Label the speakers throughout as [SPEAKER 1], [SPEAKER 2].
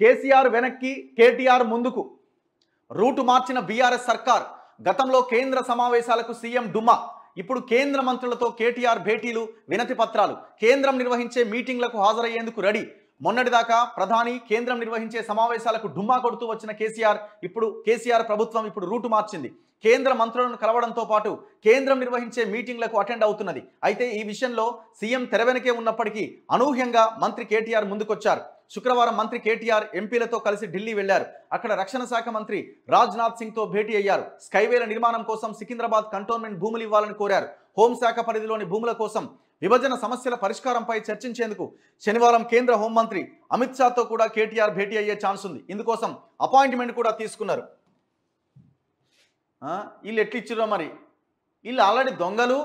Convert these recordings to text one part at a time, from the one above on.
[SPEAKER 1] కేసీఆర్ వెనక్కి కేటీఆర్ ముందుకు రూటు మార్చిన బీఆర్ఎస్ సర్కార్ గతంలో కేంద్ర సమావేశాలకు సీఎం డుమా ఇప్పుడు కేంద్ర మంత్రులతో కేటీఆర్ భేటీలు వినతి పత్రాలు కేంద్రం నిర్వహించే మీటింగ్లకు హాజరయ్యేందుకు రెడీ మొన్నటిదాకా ప్రధాని కేంద్రం నిర్వహించే సమావేశాలకు డుమ్మా కొడుతూ వచ్చిన కేసీఆర్ ఇప్పుడు కేసీఆర్ ప్రభుత్వం ఇప్పుడు రూటు మార్చింది కేంద్ర మంత్రులను కలవడంతో పాటు కేంద్రం నిర్వహించే మీటింగ్లకు అటెండ్ అవుతున్నది అయితే ఈ విషయంలో సీఎం తెరవెనకే ఉన్నప్పటికీ అనూహ్యంగా మంత్రి కేటీఆర్ ముందుకొచ్చారు శుక్రవారం మంత్రి కేటీఆర్ ఎంపీలతో కలిసి ఢిల్లీ వెళ్లారు అక్కడ రక్షణ శాఖ మంత్రి రాజ్నాథ్ సింగ్తో భేటీ అయ్యారు స్కైవేల నిర్మాణం కోసం సికింద్రాబాద్ కంటోన్మెంట్ భూములు ఇవ్వాలని కోరారు హోంశాఖ పరిధిలోని భూముల కోసం విభజన సమస్యల పరిష్కారంపై చర్చించేందుకు శనివారం కేంద్ర హోంమంత్రి అమిత్ షాతో కూడా కేటీఆర్ భేటీ అయ్యే ఛాన్స్ ఉంది ఇందుకోసం అపాయింట్మెంట్ కూడా తీసుకున్నారు వీళ్ళు ఎట్లిచ్చిరో మరి వీళ్ళు ఆల్రెడీ దొంగలు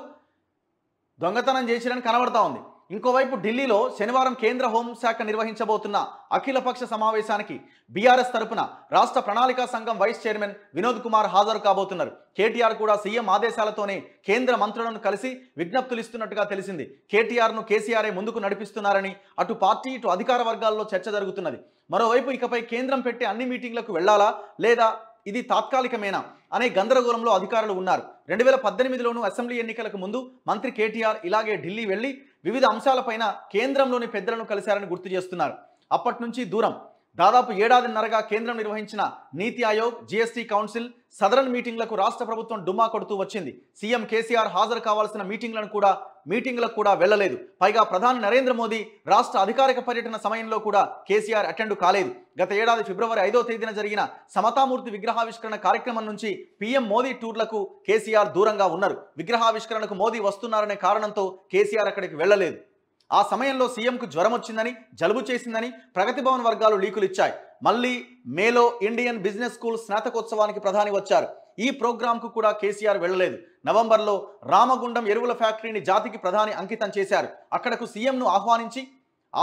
[SPEAKER 1] దొంగతనం చేసిరని కనబడతా ఉంది ఇంకోవైపు ఢిల్లీలో శనివారం కేంద్ర హోంశాఖ నిర్వహించబోతున్న అఖిలపక్ష సమావేశానికి బీఆర్ఎస్ తరపున రాష్ట్ర ప్రణాళికా సంఘం వైస్ చైర్మన్ వినోద్ కుమార్ హాజరు కాబోతున్నారు కేటీఆర్ కూడా సీఎం ఆదేశాలతోనే కేంద్ర మంత్రులను కలిసి విజ్ఞప్తులు ఇస్తున్నట్టుగా తెలిసింది కేటీఆర్ను కేసీఆర్ఏ ముందుకు నడిపిస్తున్నారని అటు పార్టీ ఇటు అధికార వర్గాల్లో చర్చ జరుగుతున్నది మరోవైపు ఇకపై కేంద్రం పెట్టే అన్ని మీటింగ్లకు వెళ్లాలా లేదా ఇది తాత్కాలికమేనా అనే గందరగోళంలో అధికారులు ఉన్నారు రెండు వేల పద్దెనిమిదిలోనూ అసెంబ్లీ ఎన్నికలకు ముందు మంత్రి కేటీఆర్ ఇలాగే ఢిల్లీ వెళ్లి వివిధ అంశాలపైన కేంద్రంలోని పెద్దలను కలిశారని గుర్తు చేస్తున్నారు అప్పటి నుంచి దూరం దాదాపు ఏడాదిన్నరగా కేంద్రం నిర్వహించిన Niti Aayog GST council southern మీటింగ్లకు రాష్ట్ర ప్రభుత్వం డుమ్మా కొడుతూ వచ్చింది సీఎం కేసీఆర్ హాజరు కావాల్సిన మీటింగ్లను కూడా మీటింగ్లకు కూడా వెళ్లలేదు పైగా ప్రధాని నరేంద్ర మోదీ రాష్ట్ర అధికారిక పర్యటన సమయంలో కూడా కేసీఆర్ అటెండ్ కాలేదు గత ఏడాది ఫిబ్రవరి ఐదో తేదీన జరిగిన సమతామూర్తి విగ్రహావిష్కరణ కార్యక్రమం నుంచి పీఎం మోదీ టూర్లకు కేసీఆర్ దూరంగా ఉన్నారు విగ్రహావిష్కరణకు మోదీ వస్తున్నారనే కారణంతో కేసీఆర్ అక్కడికి వెళ్లలేదు ఆ సమయంలో సీఎంకు జ్వరం వచ్చిందని జలుబు చేసిందని ప్రగతి భవన్ వర్గాలు లీకులు ఇచ్చాయి మళ్ళీ మేలో ఇండియన్ బిజినెస్ స్కూల్ స్నాతకోత్సవానికి ప్రధాని వచ్చారు ఈ ప్రోగ్రాంకు కూడా కేసీఆర్ వెళ్లలేదు నవంబర్లో రామగుండం ఎరువుల ఫ్యాక్టరీని జాతికి ప్రధాని అంకితం చేశారు అక్కడకు సీఎంను ఆహ్వానించి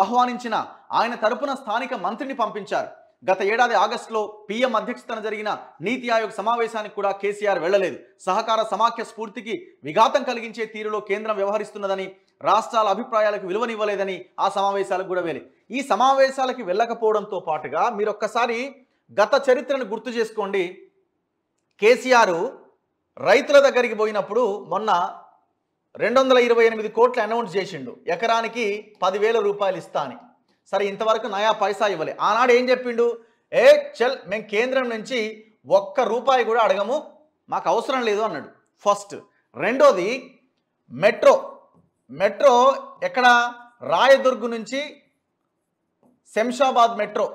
[SPEAKER 1] ఆహ్వానించిన ఆయన తరపున స్థానిక మంత్రిని పంపించారు గత ఏడాది ఆగస్టులో పీఎం అధ్యక్షతన జరిగిన నీతి ఆయోగ్ సమావేశానికి కూడా కేసీఆర్ వెళ్లలేదు సహకార సమాఖ్య స్ఫూర్తికి విఘాతం కలిగించే తీరులో కేంద్రం వ్యవహరిస్తున్నదని రాష్ట్రాల అభిప్రాయాలకు విలువనివ్వలేదని ఆ సమావేశాలకు కూడా వెళ్ళి ఈ సమావేశాలకి వెళ్ళకపోవడంతో పాటుగా మీరు ఒక్కసారి గత చరిత్రను గుర్తు చేసుకోండి కేసీఆర్ రైతుల దగ్గరికి పోయినప్పుడు మొన్న రెండు వందల ఇరవై ఎనిమిది కోట్లు అనౌన్స్ చేసిండు ఎకరానికి పదివేల రూపాయలు ఇస్తా అని సరే ఇంతవరకు నయా పైసా ఇవ్వలే ఆనాడు ఏం చెప్పిండు ఏ చల్ మేము కేంద్రం నుంచి ఒక్క రూపాయి కూడా అడగము మాకు అవసరం లేదు అన్నాడు ఫస్ట్ రెండోది మెట్రో మెట్రో ఎక్కడ రాయదుర్గ్ నుంచి శంషాబాద్ మెట్రో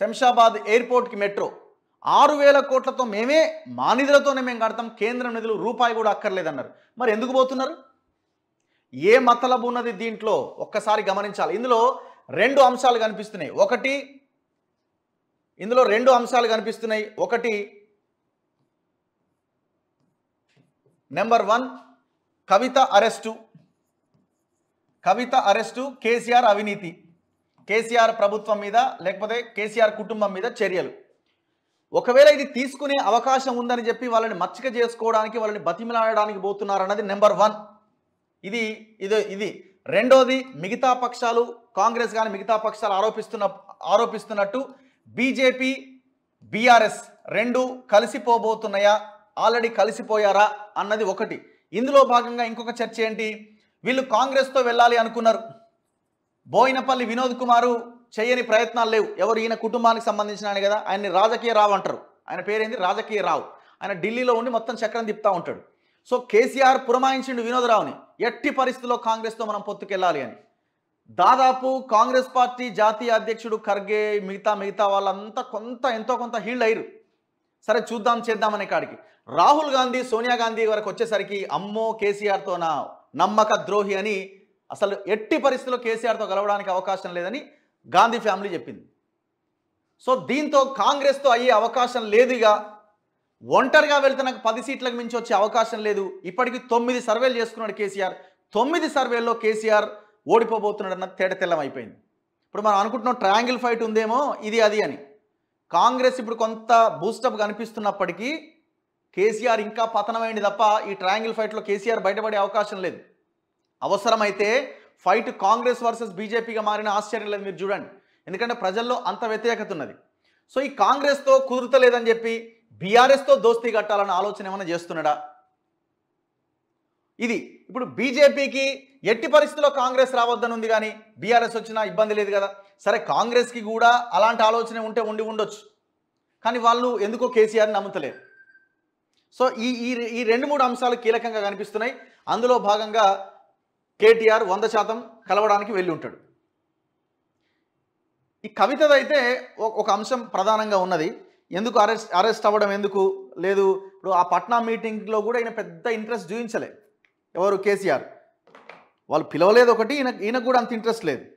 [SPEAKER 1] శంషాబాద్ ఎయిర్పోర్ట్కి మెట్రో ఆరు వేల కోట్లతో మేమే మా నిధులతోనే మేము కడతాం కేంద్రం నిధులు రూపాయి కూడా అక్కర్లేదన్నారు మరి ఎందుకు పోతున్నారు ఏ మతలబు ఉన్నది దీంట్లో ఒక్కసారి గమనించాలి ఇందులో రెండు అంశాలు కనిపిస్తున్నాయి ఒకటి ఇందులో రెండు అంశాలు కనిపిస్తున్నాయి ఒకటి number one Kavitha arrest Kavitha arrest KCR అవినీతి కేసీఆర్ ప్రభుత్వం మీద లేకపోతే కేసీఆర్ కుటుంబం మీద చర్యలు ఒకవేళ ఇది తీసుకునే అవకాశం ఉందని చెప్పి వాళ్ళని మచ్చిక చేసుకోవడానికి వాళ్ళని బతిమిలాడడానికి పోతున్నారన్నది నెంబర్ వన్ ఇది ఇది ఇది రెండోది మిగతా పక్షాలు కాంగ్రెస్ కానీ మిగతా పక్షాలు ఆరోపిస్తున్న ఆరోపిస్తున్నట్టు బీజేపీ బీఆర్ఎస్ రెండు కలిసిపోబోతున్నాయా ఆల్రెడీ కలిసిపోయారా అన్నది ఒకటి ఇందులో భాగంగా ఇంకొక చర్చ ఏంటి వీళ్ళు కాంగ్రెస్తో వెళ్ళాలి అనుకున్నారు బోయినపల్లి వినోద్ కుమారు చేయని ప్రయత్నాలు లేవు ఎవరు ఈయన కుటుంబానికి సంబంధించిన ఆయన కదా ఆయన్ని రాజకీయ రావు అంటారు ఆయన పేరేంది రాజకీయ రావు ఆయన ఢిల్లీలో ఉండి మొత్తం చక్రం తిప్పుతూ ఉంటాడు సో కేసీఆర్ పురమాయించిండు వినోదరావుని ఎట్టి పరిస్థితుల్లో కాంగ్రెస్తో మనం పొత్తుకెళ్ళాలి అని దాదాపు కాంగ్రెస్ పార్టీ జాతీయ అధ్యక్షుడు ఖర్గే మిగతా మిగతా వాళ్ళంతా కొంత ఎంతో కొంత హీల్డ్ అయ్యారు సరే చూద్దాం చేద్దామనే కాడికి రాహుల్ గాంధీ సోనియా గాంధీ వరకు వచ్చేసరికి అమ్మో కేసీఆర్తో నా నమ్మక ద్రోహి అని అసలు ఎట్టి పరిస్థితుల్లో కేసీఆర్తో కలవడానికి అవకాశం లేదని గాంధీ ఫ్యామిలీ చెప్పింది సో దీంతో కాంగ్రెస్తో అయ్యే అవకాశం లేదు ఇక ఒంటరిగా వెళ్తే నాకు పది సీట్లకు మించి వచ్చే అవకాశం లేదు ఇప్పటికీ తొమ్మిది సర్వేలు చేసుకున్నాడు కేసీఆర్ తొమ్మిది సర్వేల్లో కేసీఆర్ ఓడిపోబోతున్నాడు అన్న తేట అయిపోయింది ఇప్పుడు మనం అనుకుంటున్నాం ట్రయాంగిల్ ఫైట్ ఉందేమో ఇది అది అని కాంగ్రెస్ ఇప్పుడు కొంత బూస్టప్ కనిపిస్తున్నప్పటికీ కేసీఆర్ ఇంకా పతనమైంది తప్ప ఈ ట్రయాంగిల్ ఫైట్లో కేసీఆర్ బయటపడే అవకాశం లేదు అవసరమైతే ఫైట్ కాంగ్రెస్ వర్సెస్ బీజేపీగా మారిన ఆశ్చర్యం లేదు మీరు చూడండి ఎందుకంటే ప్రజల్లో అంత వ్యతిరేకత ఉన్నది సో ఈ కాంగ్రెస్తో కుదురుతలేదని చెప్పి బీఆర్ఎస్తో దోస్తీ కట్టాలన్న ఆలోచన ఏమైనా చేస్తున్నాడా ఇది ఇప్పుడు బీజేపీకి ఎట్టి పరిస్థితుల్లో కాంగ్రెస్ రావద్దని ఉంది కానీ బీఆర్ఎస్ వచ్చినా ఇబ్బంది లేదు కదా సరే కాంగ్రెస్కి కూడా అలాంటి ఆలోచన ఉంటే ఉండి ఉండొచ్చు కానీ వాళ్ళు ఎందుకో కేసీఆర్ని నమ్ముతలేరు సో ఈ ఈ రెండు మూడు అంశాలు కీలకంగా కనిపిస్తున్నాయి అందులో భాగంగా కేటీఆర్ వంద శాతం కలవడానికి వెళ్ళి ఉంటాడు ఈ కవితదైతే ఒక అంశం ప్రధానంగా ఉన్నది ఎందుకు అరెస్ట్ అరెస్ట్ అవ్వడం ఎందుకు లేదు ఇప్పుడు ఆ పట్నా మీటింగ్లో కూడా ఈయన పెద్ద ఇంట్రెస్ట్ చూపించలేదు ఎవరు కేసీఆర్ వాళ్ళు పిలవలేదు ఒకటి ఈయన ఈయనకు కూడా అంత ఇంట్రెస్ట్ లేదు